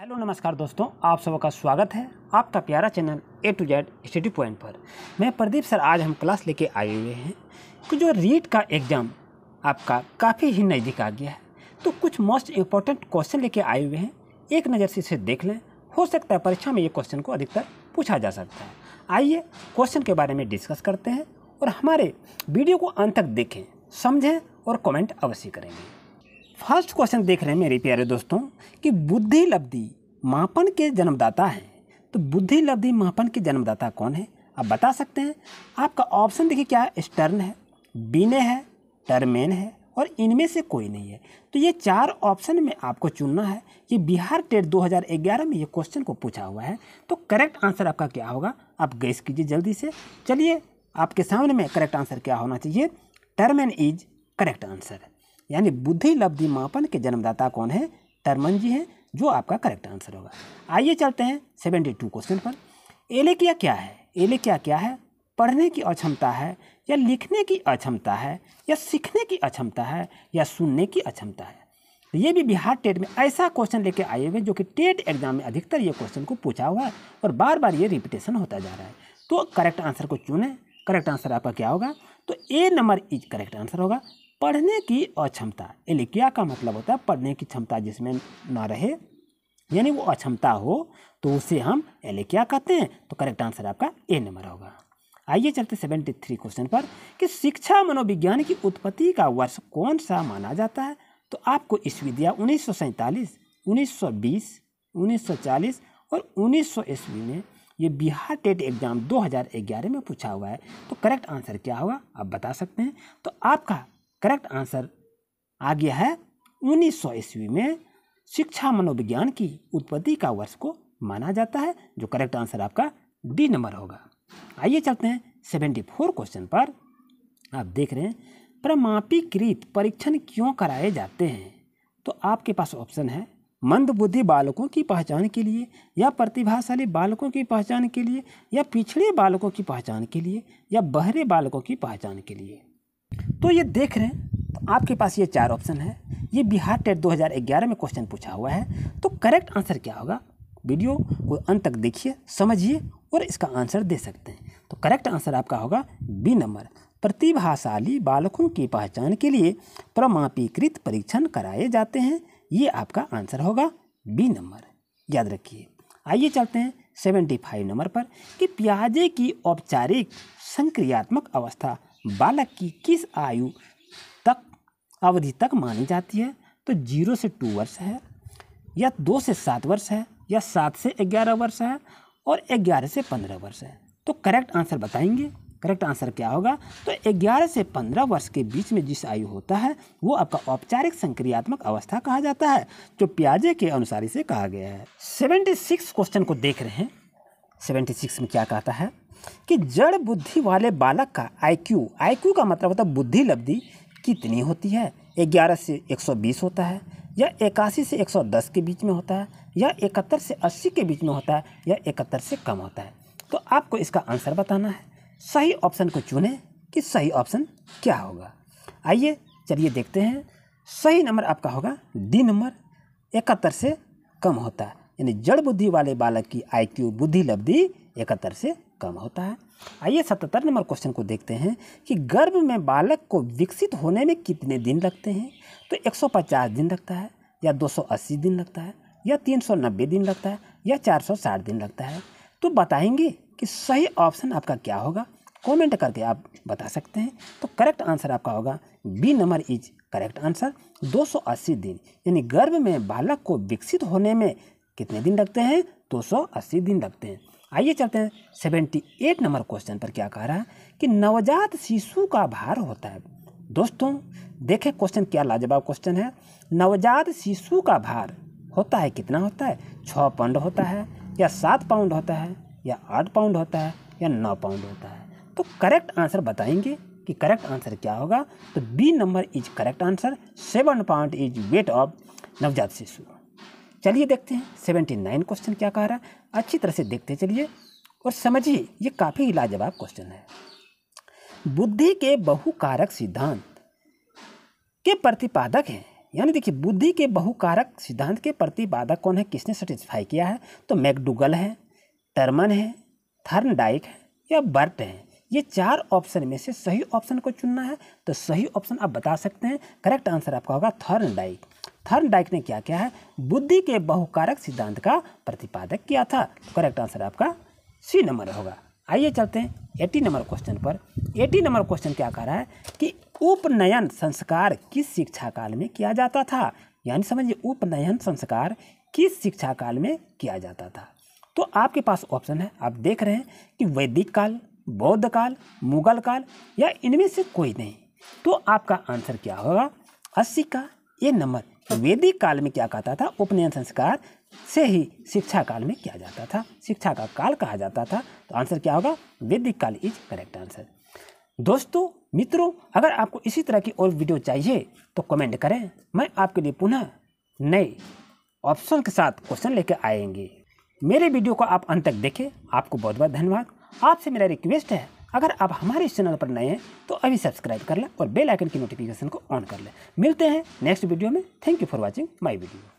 hello नमस्कार दोस्तों आप सबका स्वागत है आपका प्यारा channel A to Z study point पर मैं प्रदीप सर आज हम क्लास लेके आए हुए हैं कि जो रीट का एग्ज़ाम आपका काफ़ी ही नज़दीक आ गया है तो कुछ मोस्ट इम्पॉर्टेंट क्वेश्चन लेके आए हुए हैं एक नज़र से इसे देख लें हो सकता है परीक्षा में ये क्वेश्चन को अधिकतर पूछा जा सकता है आइए क्वेश्चन के बारे में डिस्कस करते हैं और हमारे वीडियो को अंत तक देखें समझें और कमेंट अवश्य करेंगे फर्स्ट क्वेश्चन देख रहे हैं मेरे प्यारे दोस्तों कि बुद्धि लब्धि मापन के जन्मदाता हैं तो बुद्धि लब्धि मापन के जन्मदाता कौन है आप बता सकते हैं आपका ऑप्शन देखिए क्या है स्टर्न है बीने है टर्मेन है और इनमें से कोई नहीं है तो ये चार ऑप्शन में आपको चुनना है ये बिहार टेट 2011 में ये क्वेश्चन को पूछा हुआ है तो करेक्ट आंसर आपका क्या होगा आप गैस कीजिए जल्दी से चलिए आपके सामने में करेक्ट आंसर क्या होना चाहिए टर्मेन इज करेक्ट आंसर यानी बुद्धि लब्धि मापन के जन्मदाता कौन है टर्मन जी हैं जो आपका करेक्ट आंसर होगा आइए चलते हैं सेवेंटी टू क्वेश्चन पर एलेकिया क्या है एलेकिया क्या है पढ़ने की अक्षमता है या लिखने की अक्षमता है या सीखने की अक्षमता है या सुनने की अक्षमता है ये भी बिहार टेट में ऐसा क्वेश्चन लेके आए हुए जो कि टेट एग्जाम में अधिकतर ये क्वेश्चन को पूछा हुआ है और बार बार ये रिपीटेशन होता जा रहा है तो करेक्ट आंसर को चुने करेक्ट आंसर आपका क्या होगा तो A number is correct answer होगा पढ़ने की अक्षमता एलिकिया का मतलब होता है पढ़ने की क्षमता जिसमें ना रहे यानी वो अक्षमता हो तो उसे हम एलिकिया कहते हैं तो करेक्ट आंसर आपका ए नंबर होगा आइए चलते सेवेंटी थ्री क्वेश्चन पर कि शिक्षा मनोविज्ञान की उत्पत्ति का वर्ष कौन सा माना जाता है तो आपको ईस्वी दिया उन्नीस सौ सैंतालीस उन्नीस सौ बीस उन्नीस सौ चालीस और उन्नीस सौ ईस्वी में ये बिहार टेट एग्ज़ाम 2011 में पूछा हुआ है तो करेक्ट आंसर क्या होगा आप बता सकते हैं तो आपका करेक्ट आंसर आ गया है उन्नीस सौ ईस्वी में शिक्षा मनोविज्ञान की उत्पत्ति का वर्ष को माना जाता है जो करेक्ट आंसर आपका डी नंबर होगा आइए चलते हैं सेवेंटी फोर क्वेश्चन पर आप देख रहे हैं प्रमापीकृत परीक्षण क्यों कराए जाते हैं तो आपके पास ऑप्शन है मंदबुद्धि बालकों की पहचान के लिए या प्रतिभाशाली बालकों की पहचान के लिए या पिछड़े बालकों की पहचान के लिए या बहरे बालकों की पहचान के लिए तो ये देख रहे हैं तो आपके पास ये चार ऑप्शन है ये बिहार टेट 2011 में क्वेश्चन पूछा हुआ है तो करेक्ट आंसर क्या होगा वीडियो को अंत तक देखिए समझिए और इसका आंसर दे सकते हैं तो करेक्ट आंसर आपका होगा बी नंबर प्रतिभाशाली बालकों की पहचान के लिए प्रमापीकृत परीक्षण कराए जाते हैं ये आपका आंसर होगा बी नंबर याद रखिए आइए चलते हैं सेवेंटी फाइव नंबर पर कि प्याजे की औपचारिक संक्रियात्मक अवस्था बालक की किस आयु तक अवधि तक मानी जाती है तो जीरो से टू वर्ष है या दो से सात वर्ष है या सात से ग्यारह वर्ष है और ग्यारह से पंद्रह वर्ष है तो करेक्ट आंसर बताएंगे करेक्ट आंसर क्या होगा तो ग्यारह से पंद्रह वर्ष के बीच में जिस आयु होता है वो आपका औपचारिक संक्रियात्मक अवस्था कहा जाता है जो प्याजे के अनुसार इसे कहा गया है सेवेंटी सिक्स क्वेश्चन को देख रहे हैं सेवेंटी सिक्स में क्या कहता है कि जड़ बुद्धि वाले बालक का आईक्यू आईक्यू का मतलब होता है बुद्धि लब्धि कितनी होती है ग्यारह से एक सौ बीस होता है या इक्यासी से एक सौ दस के बीच में होता है या इकहत्तर से अस्सी के बीच में होता है या इकहत्तर से कम होता है तो आपको इसका आंसर बताना है सही ऑप्शन को चुने कि सही ऑप्शन क्या होगा आइए चलिए देखते हैं सही नंबर आपका होगा डी नंबर इकहत्तर से कम होता है यानी जड़ बुद्धि वाले बालक की आईक्यू बुद्धि लब्धि इकहत्तर से कम होता है आइए सतहत्तर नंबर क्वेश्चन को देखते हैं कि गर्भ में बालक को विकसित होने में कितने दिन लगते हैं तो 150 दिन लगता है या 280 दिन लगता है या 390 दिन लगता है या 460 दिन लगता है तो बताएंगे कि सही ऑप्शन आपका क्या होगा कमेंट करके आप बता सकते हैं तो करेक्ट आंसर आपका होगा B number is correct answer 280 दिन यानी गर्भ में बालक को विकसित होने में कितने दिन रखते हैं दो सौ अस्सी दिन रखते हैं आइए चलते हैं सेवेंटी एट नंबर क्वेश्चन पर क्या कह रहा है कि नवजात शिशु का भार होता है दोस्तों देखें क्वेश्चन क्या लाजवाब क्वेश्चन है नवजात शिशु का भार होता है कितना होता है छः पाउंड होता है या सात पाउंड होता है या आठ पाउंड होता है या नौ पाउंड होता है तो करेक्ट आंसर बताएंगे कि करेक्ट आंसर क्या होगा तो B number is correct answer seven pound is weight of नवजात शिशु चलिए देखते हैं सेवेंटी नाइन क्वेश्चन क्या कह रहा है अच्छी तरह से देखते चलिए और समझिए ये काफ़ी लाजवाब क्वेश्चन है बुद्धि के बहुकारक सिद्धांत के प्रतिपादक हैं यानी देखिए बुद्धि के बहुकारक सिद्धांत के प्रतिपादक कौन है किसने सेटिस्फाई किया है तो मैकडुगल है टर्मन है डाइक है या बर्ट है ये चार ऑप्शन में से सही ऑप्शन को चुनना है तो सही ऑप्शन आप बता सकते हैं करेक्ट आंसर आपका होगा थर्न डाइक थर्नडाइक ने क्या किया है बुद्धि के बहुकारक सिद्धांत का प्रतिपादक किया था करेक्ट आंसर आपका सी नंबर होगा आइए चलते हैं एटी नंबर क्वेश्चन पर एटी नंबर क्वेश्चन क्या कह रहा है कि उपनयन संस्कार किस शिक्षा काल में किया जाता था यानी समझिए उपनयन संस्कार किस शिक्षा काल में किया जाता था तो आपके पास ऑप्शन है आप देख रहे हैं कि वैदिक काल बौद्ध काल मुगल काल या इनमें से कोई नहीं तो आपका आंसर क्या होगा अस्सी का ये नंबर वैदिक काल में क्या कहता था उपनयन संस्कार से ही शिक्षा काल में किया जाता था शिक्षा का काल कहा जाता था तो आंसर क्या होगा वैदिक काल इज करेक्ट आंसर दोस्तों मित्रों अगर आपको इसी तरह की और वीडियो चाहिए तो कमेंट करें मैं आपके लिए पुनः नए ऑप्शन के साथ क्वेश्चन लेकर आएंगे मेरे वीडियो को आप अंत तक देखें आपको बहुत बहुत धन्यवाद आपसे मेरा रिक्वेस्ट है अगर आप हमारे इस चैनल पर नए हैं तो अभी सब्सक्राइब कर लें और बेल आइकन की नोटिफिकेशन को ऑन कर लें मिलते हैं नेक्स्ट वीडियो में thank you for watching my video